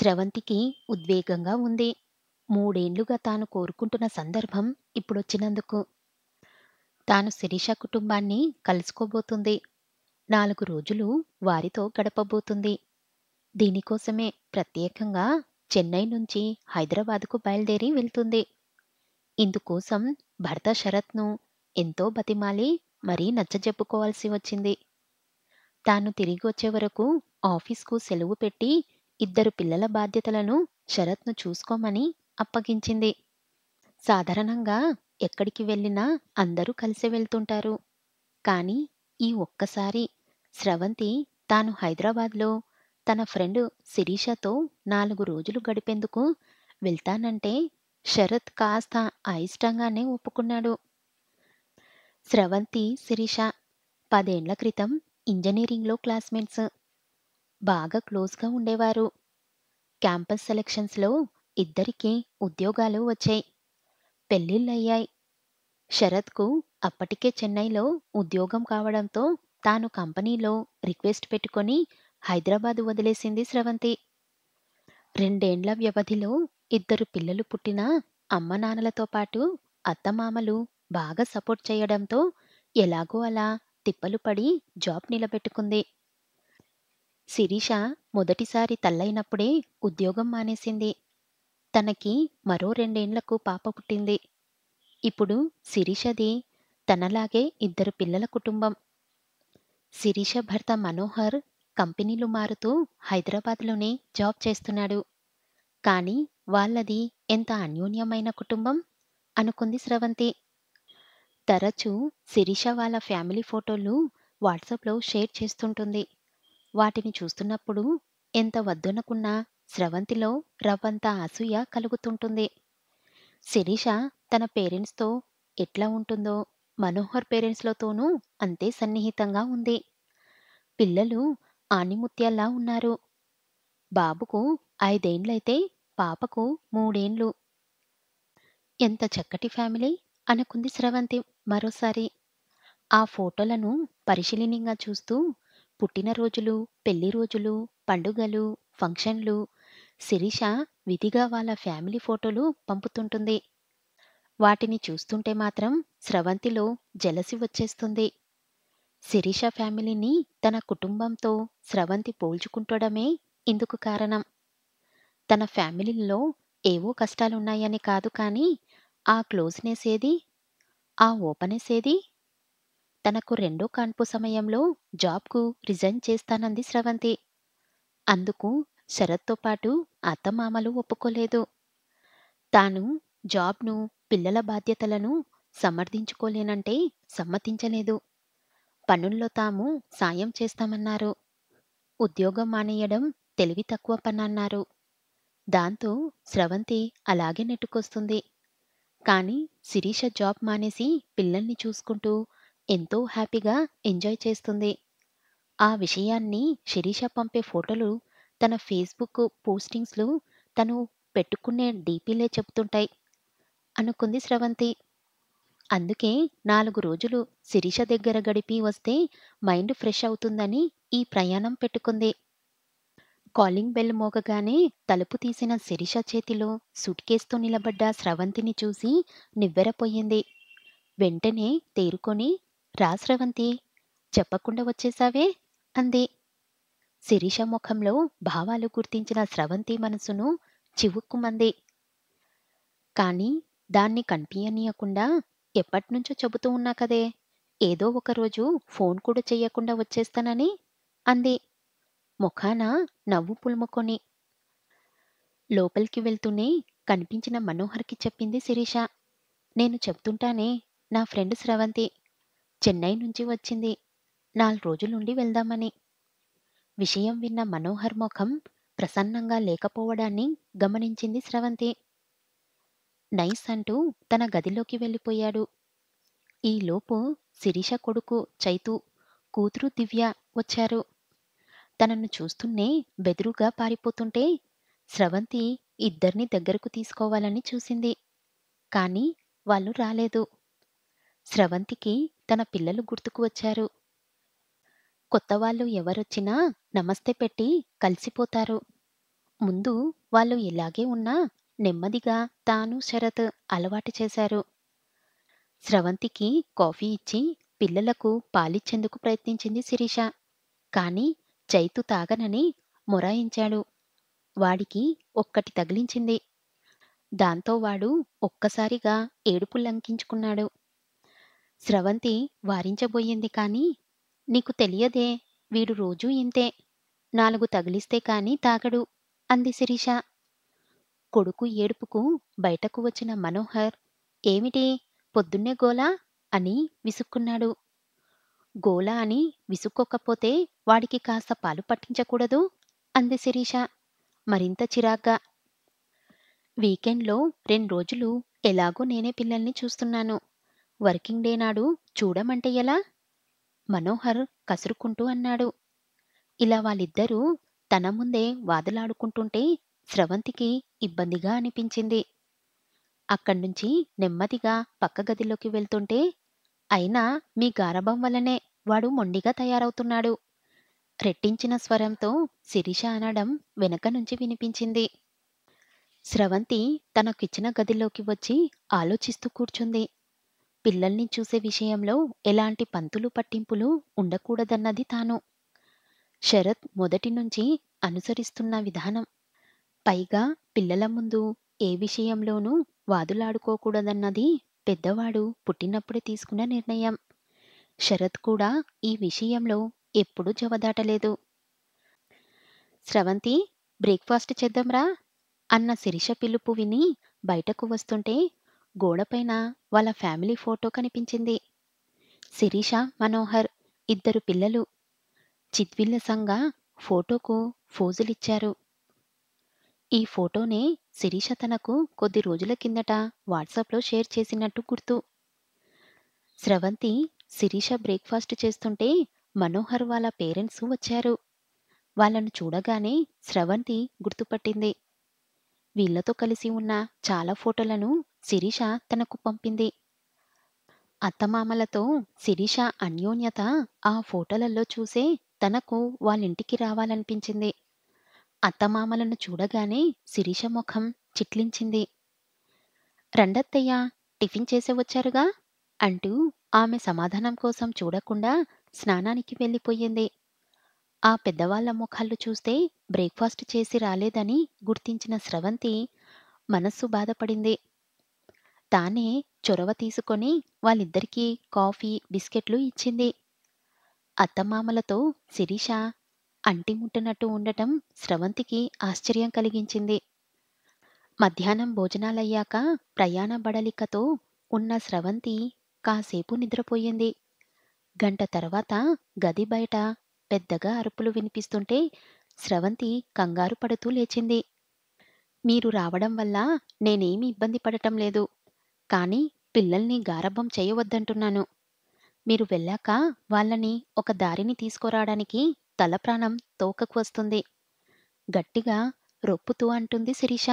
స్రవంతికి ఉద్వేగంగా ఉంది మూడేండ్లుగా తాను కోరుకుంటున్న సందర్భం ఇప్పుడొచ్చినందుకు తాను శిరీష కుటుంబాన్ని కలుసుకోబోతుంది నాలుగు రోజులు వారితో గడపబోతుంది దీనికోసమే ప్రత్యేకంగా చెన్నై నుంచి హైదరాబాదుకు బయలుదేరి వెళ్తుంది ఇందుకోసం భర్త శరత్ను ఎంతో బతిమాలి మరీ నచ్చజెప్పుకోవాల్సి వచ్చింది తాను తిరిగి వచ్చే వరకు ఆఫీస్కు సెలవు పెట్టి ఇద్దరు పిల్లల బాధ్యతలను శరత్ను చూసుకోమని అప్పగించింది సాధారణంగా ఎక్కడికి వెళ్ళినా అందరూ కలిసి వెళ్తుంటారు కానీ ఈ ఒక్కసారి స్రవంతి తాను హైదరాబాద్లో తన ఫ్రెండ్ శిరీషతో నాలుగు రోజులు గడిపేందుకు వెళ్తానంటే శరత్ కాస్త అయిష్టంగానే ఒప్పుకున్నాడు స్రవంతి శిరీష పదేండ్ల క్రితం ఇంజనీరింగ్లో క్లాస్మేట్స్ బాగా క్లోజ్గా ఉండేవారు క్యాంపస్ సెలక్షన్స్లో ఇద్దరికీ ఉద్యోగాలు వచ్చాయి పెళ్ళిళ్ళయ్యాయి శరత్కు అప్పటికే చెన్నైలో ఉద్యోగం కావడంతో తాను కంపెనీలో రిక్వెస్ట్ పెట్టుకొని హైదరాబాద్ వదిలేసింది స్రవంతి రెండేండ్ల వ్యవధిలో ఇద్దరు పిల్లలు పుట్టినా అమ్మ నాన్నలతో పాటు అత్తమామలు బాగా సపోర్ట్ చేయడంతో ఎలాగో అలా తిప్పలు పడి జాబ్ నిలబెట్టుకుంది శిరీష మొదటిసారి తల్లైనప్పుడే ఉద్యోగం మానేసింది తనకి మరో రెండేండ్లకు పాప పుట్టింది ఇప్పుడు శిరీషది తనలాగే ఇద్దరు పిల్లల కుటుంబం శిరీష భర్త మనోహర్ కంపెనీలు మారుతూ హైదరాబాద్లోనే జాబ్ చేస్తున్నాడు కానీ వాళ్ళది ఎంత అన్యోన్యమైన కుటుంబం అనుకుంది స్రవంతి తరచూ శిరీష వాళ్ళ ఫ్యామిలీ ఫోటోలు వాట్సాప్లో షేర్ చేస్తుంటుంది వాటిని చూస్తున్నప్పుడు ఎంత వద్దనుకున్నా స్రవంతిలో రవ్వంత అసూయ కలుగుతుంటుంది శిరీష తన పేరెంట్స్తో ఎట్లా ఉంటుందో మనోహర్ పేరెంట్స్లతోనూ అంతే సన్నిహితంగా ఉంది పిల్లలు ఆనిముత్యాల్లా ఉన్నారు బాబుకు ఐదేండ్లయితే పాపకు మూడేండ్లు ఎంత చక్కటి ఫ్యామిలీ అనుకుంది స్రవంతి మరోసారి ఆ ఫోటోలను పరిశీలనంగా చూస్తూ పుట్టినరోజులు పెళ్లి రోజులు పండుగలు ఫంక్షన్లు శిరీష విధిగా వాళ్ళ ఫ్యామిలీ ఫోటోలు పంపుతుంటుంది వాటిని చూస్తుంటే మాత్రం స్రవంతిలో జలసి వచ్చేస్తుంది శిరీష ఫ్యామిలీని తన కుటుంబంతో స్రవంతి పోల్చుకుంటుడమే ఇందుకు కారణం తన ఫ్యామిలీలో ఏవో కష్టాలున్నాయని కాదు కానీ ఆ క్లోజ్నెస్ ఏది ఆ ఓపెనెస్ ఏది తనకు రెండో కాన్పు సమయంలో జాబ్కు రిజైన్ చేస్తానంది స్రవంతి అందుకు శరత్తో పాటు అత్తమామలు ఒప్పుకోలేదు తాను జాబ్ను పిల్లల బాధ్యతలను సమర్థించుకోలేనంటే సమ్మతించలేదు పనుల్లో తాము సాయం చేస్తామన్నారు ఉద్యోగం మానేయడం తెలివి తక్కువ పనన్నారు దాంతో స్రవంతి అలాగే నెట్టుకొస్తుంది కానీ శిరీష జాబ్ మానేసి పిల్లల్ని చూసుకుంటూ ఎంతో హ్యాపీగా ఎంజాయ్ చేస్తుంది ఆ విషయాన్ని శిరీష పంపే ఫోటోలు తన ఫేస్బుక్ పోస్టింగ్స్లో తను పెట్టుకునే డీపీలే చెబుతుంటాయి అనుకుంది స్రవంతి అందుకే నాలుగు రోజులు శిరీష దగ్గర గడిపి వస్తే మైండ్ ఫ్రెష్ అవుతుందని ఈ ప్రయాణం పెట్టుకుంది కాలింగ్ బెల్ మోగగానే తలుపు తీసిన శిరీష చేతిలో సూట్ నిలబడ్డ స్రవంతిని చూసి నివ్వెరపోయింది వెంటనే తేరుకొని రా స్రవంతి చెప్పకుండా వచ్చేశావే అంది శిరీష ముఖంలో భావాలు గుర్తించిన స్రవంతి మనసును చివుక్కుమంది కానీ దాన్ని కనిపించనీయకుండా ఎప్పటినుంచో చెబుతూ ఉన్నా కదే ఏదో ఒకరోజు ఫోన్ కూడా చెయ్యకుండా వచ్చేస్తానని అంది ముఖాన నవ్వు పులుముకొని లోపలికి వెళ్తూనే కనిపించిన మనోహర్కి చెప్పింది శిరీష నేను చెప్తుంటానే నా ఫ్రెండ్ స్రవంతి చెన్నై నుంచి వచ్చింది నాలుగు రోజులుండి వెళ్దామని విషయం విన్న మనోహర్ ముఖం ప్రసన్నంగా లేకపోవడాన్ని గమనించింది స్రవంతి నైస్ అంటూ తన గదిలోకి వెళ్ళిపోయాడు ఈలోపు శిరీష కొడుకు చైతు కూతురు దివ్య వచ్చారు తనను చూస్తూనే బెదురుగా పారిపోతుంటే స్రవంతి ఇద్దరిని దగ్గరకు తీసుకోవాలని చూసింది కానీ వాళ్ళు రాలేదు స్రవంతికి తన పిల్లలు గుర్తుకు వచ్చారు కొత్త వాళ్ళు ఎవరొచ్చినా నమస్తే పెట్టి కలిసిపోతారు ముందు వాళ్ళు ఇలాగే ఉన్నా నెమ్మదిగా తాను శరత్ అలవాటు చేశారు స్రవంతికి కాఫీ ఇచ్చి పిల్లలకు పాలిచ్చేందుకు ప్రయత్నించింది శిరీష కాని చైతు తాగనని మొరాయించాడు వాడికి ఒక్కటి తగిలించింది దాంతో వాడు ఒక్కసారిగా ఏడుపు లంకించుకున్నాడు స్రవంతి వారించబోయింది కానీ నీకు తెలియదే వీడు రోజూ ఇంతే నాలుగు తగిలిస్తే కానీ తాగడు అంది శిరీష కొడుకు ఏడుపుకు బయటకు వచ్చిన మనోహర్ ఏమిటి పొద్దున్నే గోలా అని విసుక్కున్నాడు గోలా అని విసుక్కోకపోతే వాడికి కాస్త పాలు పట్టించకూడదు అంది శిరీష మరింత చిరాగ్గా వీకెండ్లో రెండు రోజులు ఎలాగో నేనే పిల్లల్ని చూస్తున్నాను వర్కింగ్ డే నాడు చూడమంటే ఎలా మనోహర్ కసురుకుంటూ అన్నాడు ఇలా వాళ్ళిద్దరూ తన ముందే వాదులాడుకుంటుంటే స్రవంతికి ఇబ్బందిగా అనిపించింది అక్కడ్నుంచి నెమ్మదిగా పక్క గదిలోకి వెళ్తుంటే అయినా మీ గారభం వల్లనే వాడు మొండిగా తయారవుతున్నాడు రెట్టించిన స్వరంతో శిరీష అనడం వెనక నుంచి వినిపించింది స్రవంతి తనకిచ్చిన గదిలోకి వచ్చి ఆలోచిస్తూ కూర్చుంది పిల్లల్ని చూసే విషయంలో ఎలాంటి పంతులు పట్టింపులు ఉండకూడదన్నది తాను శరత్ మొదటి నుంచి అనుసరిస్తున్న విధానం పైగా పిల్లల ముందు ఏ విషయంలోనూ వాదులాడుకోకూడదన్నది పెద్దవాడు పుట్టినప్పుడే తీసుకున్న నిర్ణయం శరత్ కూడా ఈ విషయంలో ఎప్పుడూ జవదాటలేదు స్రవంతి బ్రేక్ఫాస్ట్ చేద్దాంరా అన్న శిరీష పిలుపు విని బయటకు వస్తుంటే గోడపైన వాళ్ళ ఫ్యామిలీ ఫోటో కనిపించింది శిరీష మనోహర్ ఇద్దరు పిల్లలు చిత్విల్ల సంఘ ఫోటోకు ఫోజులిచ్చారు ఈ ఫోటోనే శిరీష తనకు కొద్ది రోజుల కిందట వాట్సాప్లో షేర్ చేసినట్టు గుర్తు స్రవంతి శిరీష బ్రేక్ఫాస్ట్ చేస్తుంటే మనోహర్ వాళ్ళ పేరెంట్స్ వచ్చారు వాళ్ళను చూడగానే స్రవంతి గుర్తుపట్టింది వీళ్లతో కలిసి ఉన్న చాలా ఫోటోలను శిరీష తనకు పంపింది అత్తమామలతో శిరీష అన్యోన్యత ఆ ఫోటోలలో చూసే తనకు వాళ్ళింటికి రావాలనిపించింది అత్తమామలను చూడగానే శిరీష ముఖం చిట్లించింది రండత్తయ్య టిఫిన్ చేసి వచ్చారుగా అంటూ ఆమె సమాధానం కోసం చూడకుండా స్నానానికి వెళ్ళిపోయింది ఆ పెద్దవాళ్ల ముఖాలు చూస్తే బ్రేక్ఫాస్ట్ చేసి రాలేదని గుర్తించిన స్రవంతి మనస్సు బాధపడింది తానే చొరవ తీసుకొని వాళ్ళిద్దరికీ కాఫీ బిస్కెట్లు ఇచ్చింది అత్తమామలతో శిరీష అంటిముట్టనట్టు ఉండటం స్రవంతికి ఆశ్చర్యం కలిగించింది మధ్యాహ్నం భోజనాలయ్యాక ప్రయాణ బడలికతో ఉన్న స్రవంతి కాసేపు నిద్రపోయింది గంట తర్వాత గది బయట పెద్దగా అరుపులు వినిపిస్తుంటే స్రవంతి కంగారు పడుతూ లేచింది మీరు రావడం వల్ల నేనేమి ఇబ్బంది పడటం లేదు కానీ పిల్లల్ని గారభం చేయవద్దంటున్నాను మీరు వెళ్ళాక వాళ్ళని ఒక దారిని తీసుకురావడానికి తలప్రాణం తోకకు వస్తుంది గట్టిగా రొప్పుతూ అంటుంది శిరీష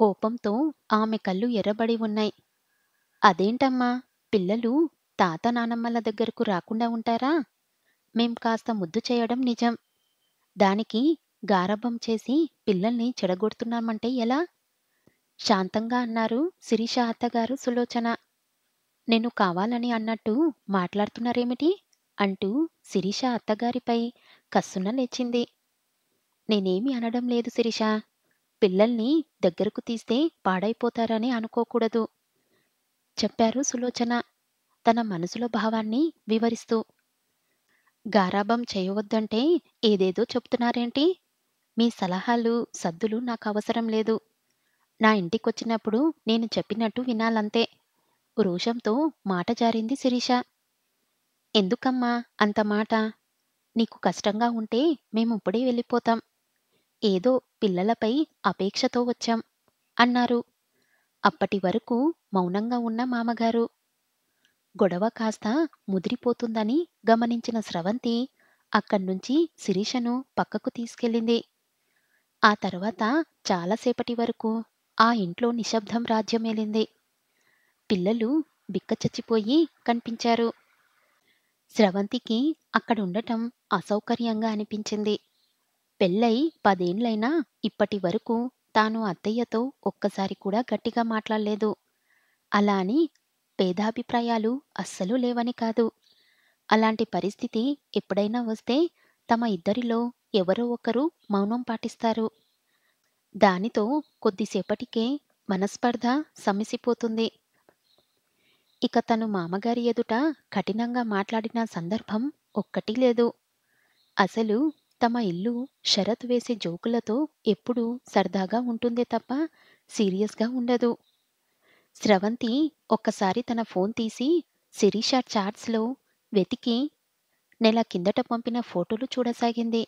కోపంతో ఆమె కళ్ళు ఎర్రబడి ఉన్నాయి అదేంటమ్మా పిల్లలు తాత నానమ్మల దగ్గరకు రాకుండా ఉంటారా మేం కాస్త ముద్దు చేయడం నిజం దానికి గారభం చేసి పిల్లల్ని చెడగొడుతున్నామంటే ఎలా శాంతంగా అన్నారు శిరీష అత్తగారు సులోచన నేను కావాలని అన్నట్టు మాట్లాడుతున్నారేమిటి అంటూ శిరీష అత్తగారిపై కస్సున లేచింది నేనేమి అనడం లేదు శిరీష పిల్లల్ని దగ్గరకు తీస్తే పాడైపోతారని అనుకోకూడదు చెప్పారు సులోచన తన మనసులో భావాన్ని వివరిస్తూ గారాబం చేయవద్దంటే ఏదేదో చెప్తున్నారేంటి మీ సలహాలు సద్దులు నాకు అవసరం లేదు నా ఇంటికి వచ్చినప్పుడు నేను చెప్పినట్టు వినాలంతే రోషంతో మాట జారింది శిరీష ఎందుకమ్మా అంత మాట నీకు కష్టంగా ఉంటే మేముప్పుడే వెళ్ళిపోతాం ఏదో పిల్లలపై అపేక్షతో వచ్చాం అన్నారు అప్పటి వరకు మౌనంగా ఉన్న మామగారు గొడవ కాస్త ముదిరిపోతుందని గమనించిన స్రవంతి అక్కడ్నుంచి శిరీషను పక్కకు తీసుకెళ్ళింది ఆ తర్వాత చాలాసేపటి వరకు ఆ ఇంట్లో నిశ్శబ్దం రాజ్యమేలింది పిల్లలు బిక్కచచ్చిపోయి కనిపించారు స్రవంతికి అక్కడుండటం అసౌకర్యంగా అనిపించింది పెళ్ళై పదేండ్లైనా ఇప్పటి వరకు తాను అత్తయ్యతో ఒక్కసారి కూడా గట్టిగా మాట్లాడలేదు అలా అని పేదాభిప్రాయాలు అస్సలు లేవని కాదు అలాంటి పరిస్థితి ఎప్పుడైనా వస్తే తమ ఇద్దరిలో ఎవరో ఒకరు మౌనం పాటిస్తారు దానితో కొద్దిసేపటికే మనస్పర్ధ సమ్మిసిపోతుంది ఇక తను మామగారి ఎదుట కఠినంగా మాట్లాడిన సందర్భం ఒక్కటి లేదు అసలు తమ ఇల్లు షరత్ వేసే జోకులతో ఎప్పుడూ సరదాగా ఉంటుందే తప్ప సీరియస్గా ఉండదు స్రవంతి ఒక్కసారి తన ఫోన్ తీసి శిరీష చాట్స్లో వెతికి నెల కిందట పంపిన ఫోటోలు చూడసాగింది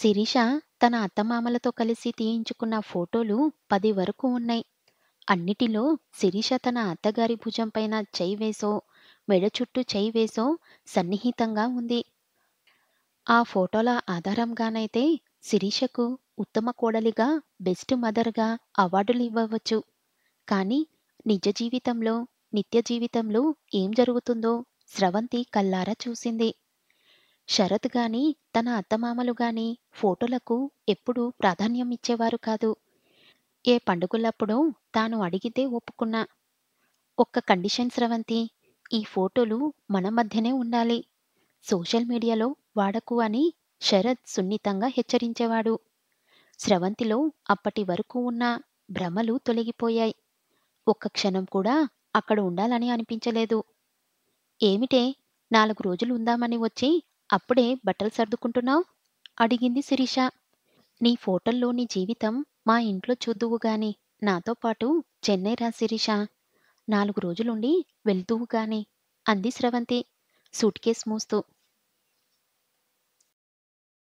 శిరీష తన అత్తమామలతో కలిసి తీయించుకున్న ఫోటోలు పది వరకు ఉన్నాయి అన్నిటిలో శిరీష తన అత్తగారి భుజంపైన చెయ్యి వేసో మెడ చుట్టూ చెయ్యి వేసో సన్నిహితంగా ఉంది ఆ ఫోటోల ఆధారంగానైతే శిరీషకు ఉత్తమ కోడలిగా బెస్ట్ మదర్గా అవార్డులు ఇవ్వవచ్చు కానీ నిజ జీవితంలో నిత్య జీవితంలో ఏం జరుగుతుందో స్రవంతి కల్లారా చూసింది శరత్ గాని తన అత్తమామలు గాని ఫోటోలకు ఎప్పుడూ ప్రాధాన్యం ఇచ్చేవారు కాదు ఏ పండుగలప్పుడు తాను అడిగితే ఒప్పుకున్నా ఒక్క కండిషన్ స్రవంతి ఈ ఫోటోలు మన మధ్యనే ఉండాలి సోషల్ మీడియాలో వాడకు అని శరత్ సున్నితంగా హెచ్చరించేవాడు స్రవంతిలో అప్పటి వరకు ఉన్న భ్రమలు తొలగిపోయాయి ఒక్క క్షణం కూడా అక్కడ ఉండాలని అనిపించలేదు ఏమిటే నాలుగు రోజులు ఉందామని వచ్చి అప్పుడే బట్టలు సర్దుకుంటున్నావు అడిగింది శిరీష నీ ఫోటోల్లో నీ జీవితం మా ఇంట్లో చూద్దువు నాతో పాటు చెన్నై రా శిరీష నాలుగు రోజులుండి వెళ్తువు అంది స్రవంతి సూట్ కేస్ మూస్తూ